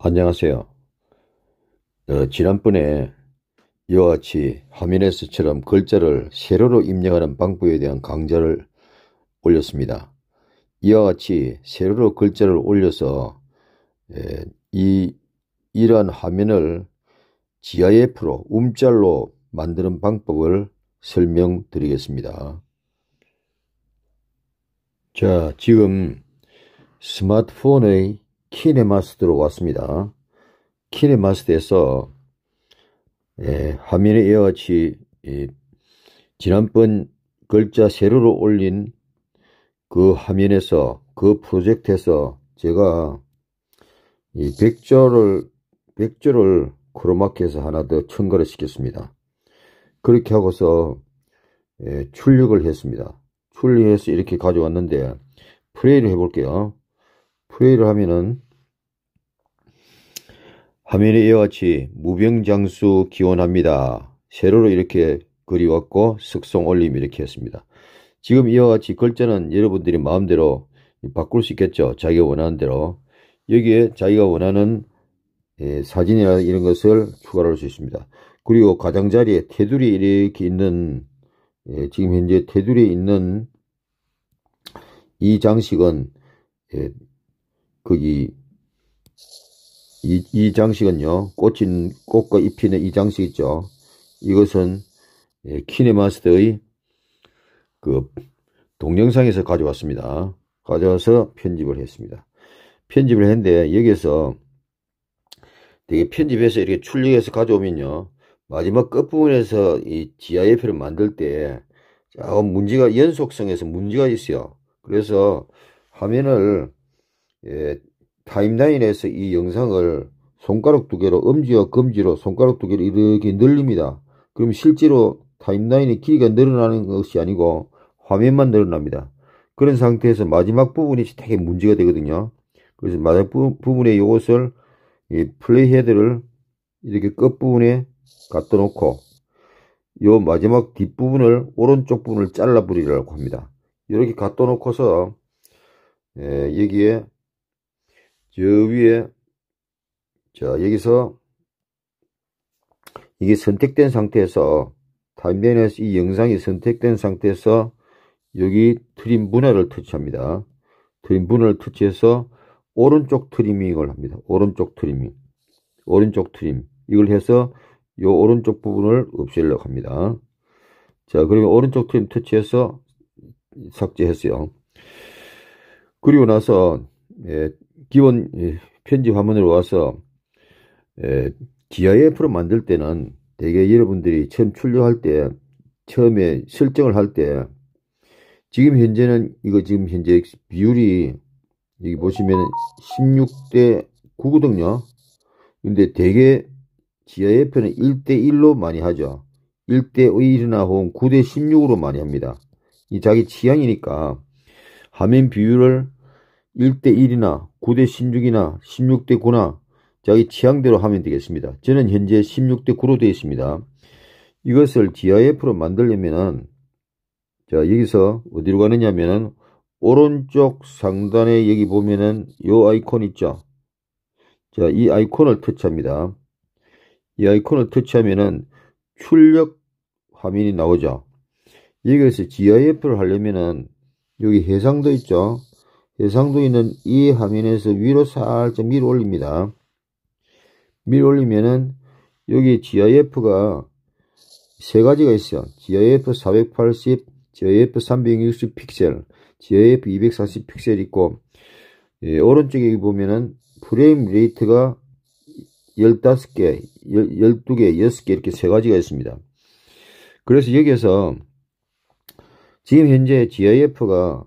안녕하세요. 어, 지난번에 이와 같이 하미네스처럼 글자를 세로로 입력하는 방법에 대한 강좌를 올렸습니다. 이와 같이 세로로 글자를 올려서 에, 이 이러한 화면을 GIF로 움짤로 만드는 방법을 설명드리겠습니다. 자, 지금 스마트폰의 키네마스터로 왔습니다. 키네마스터에서 예, 화면에 이와 같이 예, 지난번 글자 세로로 올린 그 화면에서 그 프로젝트에서 제가 이 백조를 백조를 크로마키에서 하나 더 첨가를 시켰습니다. 그렇게 하고서 예, 출력을 했습니다. 출력해서 이렇게 가져왔는데 플레이를 해볼게요. 플레이를 하면은 화면에 이와 같이 무병장수 기원합니다. 세로로 이렇게 그리 왔고 숙성 올림 이렇게 했습니다. 지금 이와 같이 글자는 여러분들이 마음대로 바꿀 수 있겠죠. 자기가 원하는 대로. 여기에 자기가 원하는 예, 사진이나 이런 것을 추가할 수 있습니다. 그리고 가장자리에 테두리 이렇게 있는 예, 지금 현재 테두리에 있는 이 장식은 예, 거기 이, 이 장식은요 꽃인 꽃과 잎이는 이 장식 있죠 이것은 예, 키네마스터의 그 동영상에서 가져왔습니다 가져와서 편집을 했습니다 편집을 했는데 여기에서 되게 편집해서 이렇게 출력해서 가져오면요 마지막 끝부분에서 이 GIF를 만들 때조 문제가 연속성에서 문제가 있어요. 그래서 화면을 예, 타임라인에서 이 영상을 손가락 두 개로 엄지와 검지로 손가락 두 개로 이렇게 늘립니다. 그럼 실제로 타임라인의 길이가 늘어나는 것이 아니고 화면만 늘어납니다. 그런 상태에서 마지막 부분이 되게 문제가 되거든요. 그래서 마지막 부, 분에 이것을 플레이 헤드를 이렇게 끝부분에 갖다 놓고 요 마지막 뒷부분을 오른쪽 부분을 잘라 버리려고 합니다 이렇게 갖다 놓고서 예, 여기에 저 위에 자 여기서 이게 선택된 상태에서 타임 단면에서 이 영상이 선택된 상태에서 여기 트림 분할을 터치합니다 트림 분할을 터치해서 오른쪽 트리밍을 합니다 오른쪽 트리밍 오른쪽 트림 이걸 해서 요 오른쪽 부분을 없애려고 합니다. 자, 그러면 오른쪽 트림 터치해서 삭제했어요. 그리고 나서 예, 기본 예, 편지 화면으로 와서 예, 기아에프로 만들 때는 대개 여러분들이 처음 출력할 때 처음에 설정을 할 때 지금 현재는 이거 지금 현재 비율이 여기 보시면 16대 9거든요. 근데 대개 지하예표는 1대1로 많이 하죠. 1대1이나 혹은 9대16으로 많이 합니다. 이 자기 취향이니까 화면 비율을 1대1이나 9대16이나 16대9나 자기 취향대로 하면 되겠습니다. 저는 현재 16대9로 되어 있습니다. 이것을 GIF로 만들려면은 자 여기서 어디로 가느냐면은 하 오른쪽 상단에 여기 보면은 요 아이콘 있죠. 자이 아이콘을 터치합니다. 이 아이콘을 터치하면은 출력 화면이 나오죠. 여기에서 GIF를 하려면은 여기 해상도 있죠. 해상도 있는 이 화면에서 위로 살짝 밀어 올립니다. 밀어 올리면은 여기 GIF가 세 가지가 있어요. GIF 480, GIF 360 픽셀, GIF 240 픽셀 있고 예, 오른쪽에 보면은 프레임 레이트가 1 5 개, 1 2 개, 6개 이렇게 세 가지가 있습니다. 그래서 여기에서 지금 현재 GIF가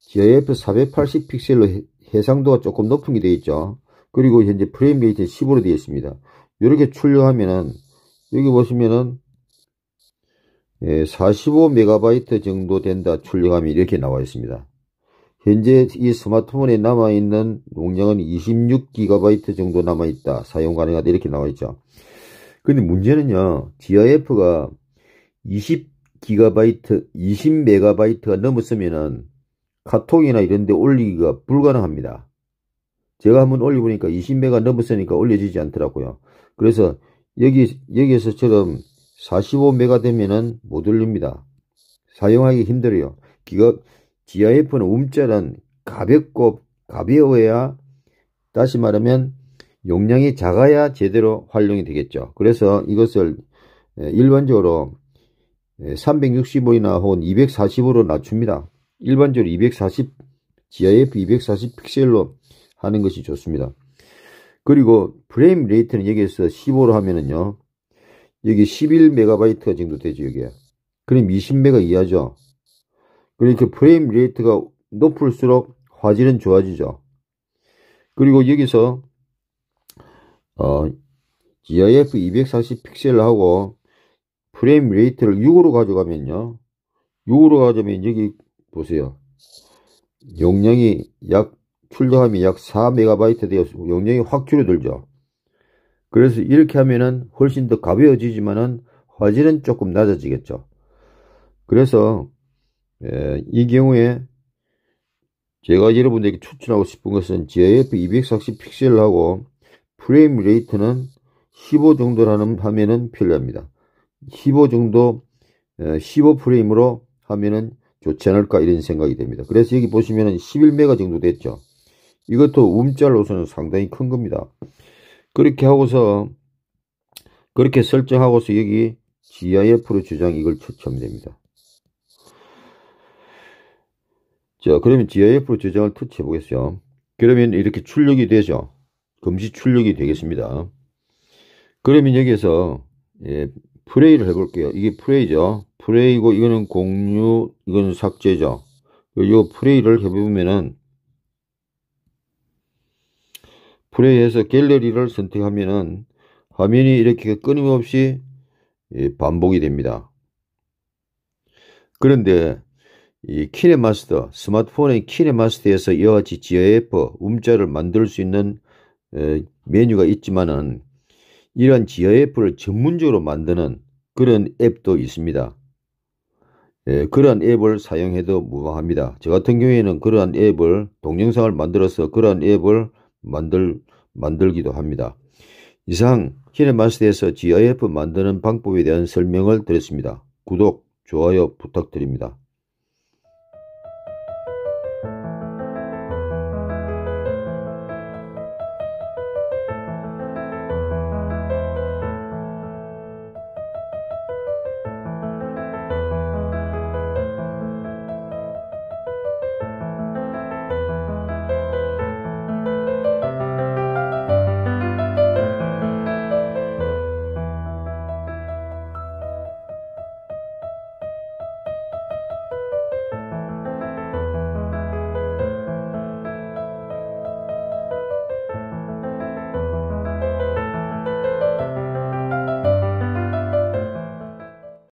GIF 480 픽셀로 해상도가 조금 높은 게 되어 있죠. 그리고 현재 프레임 레이트 1 0으로 되어 있습니다. 이렇게 출력하면은 여기 보시면은 45 예, 메가바이트 정도 된다 출력하면 이렇게 나와 있습니다. 현재 이 스마트폰에 남아있는 용량은 26GB 정도 남아있다. 사용 가능하다. 이렇게 나와있죠. 근데 문제는요, DIF가 20GB, 20MB가 넘었으면은 카톡이나 이런데 올리기가 불가능합니다. 제가 한번 올려보니까 20메가 넘었으니까 올려지지 않더라고요. 그래서 여기, 여기에서처럼 45메가 되면은 못 올립니다. 사용하기 힘들어요. 기가, GIF는 움짤은 가볍고 가벼워야 다시 말하면 용량이 작아야 제대로 활용이 되겠죠. 그래서 이것을 일반적으로 365이나 혹은 240으로 낮춥니다. 일반적으로 240, GIF 240 픽셀로 하는 것이 좋습니다. 그리고 프레임 레이트는 여기에서 15로 하면은요. 여기 11MB가 정도 되죠, 여기에. 그럼 20MB 이하죠. 그러니까 프레임 레이트가 높을수록 화질은 좋아지죠. 그리고 여기서 어, GIF 240 픽셀하고 프레임 레이트를 6으로 가져가면요. 6으로 가져가면 여기 보세요. 용량이 약 출력함이 약 4MB 되어서 용량이 확 줄어들죠. 그래서 이렇게 하면은 훨씬 더 가벼워지지만은 화질은 조금 낮아지겠죠. 그래서 에, 예, 이 경우에 제가 여러분들에게 추천하고 싶은 것은 g i f 240 픽셀하고 프레임 레이트는 15 정도라는 화면은 필요합니다. 15 정도 15 예, 프레임으로 하면은 좋지 않을까 이런 생각이 됩니다. 그래서 여기 보시면은 11메가 정도 됐죠. 이것도 움짤로서는 상당히 큰 겁니다. 그렇게 하고서 그렇게 설정하고서 여기 GIF로 주장 이걸 처치하면 됩니다. 자, 그러면 GIF로 저장을 터치해 보겠어요. 그러면 이렇게 출력이 되죠. 금시 출력이 되겠습니다. 그러면 여기에서 예, 플레이를 해볼게요. 이게 플레이죠. 플레이고 이거는 공유, 이거는 삭제죠. 요 플레이를 해보면은 플레이에서 갤러리를 선택하면은 화면이 이렇게 끊임없이 예, 반복이 됩니다. 그런데 이 키네마스터, 스마트폰의 키네마스터에서 이와 같이 GIF, 움짤을 만들 수 있는 에, 메뉴가 있지만은 이한 GIF를 전문적으로 만드는 그런 앱도 있습니다. 예, 그러한 앱을 사용해도 무방합니다. 저 같은 경우에는 그러한 앱을 동영상을 만들어서 그러한 앱을 만들 만들기도 합니다. 이상 키네마스터에서 GIF 만드는 방법에 대한 설명을 드렸습니다. 구독, 좋아요 부탁드립니다.